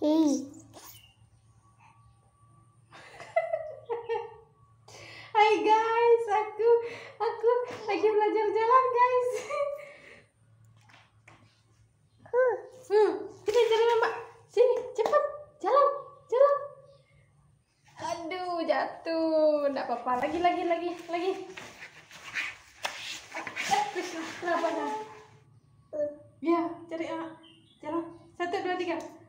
Hai guys, aku aku lagi belajar jalan guys. hmm, kita cari mama. Sini, cepat. Jalan, jalan. Aduh, jatuh. tidak apa-apa. Lagi, lagi, lagi, lagi. Kenapa, Nak? Ya, cari anak. Jalan. Satu, dua, tiga.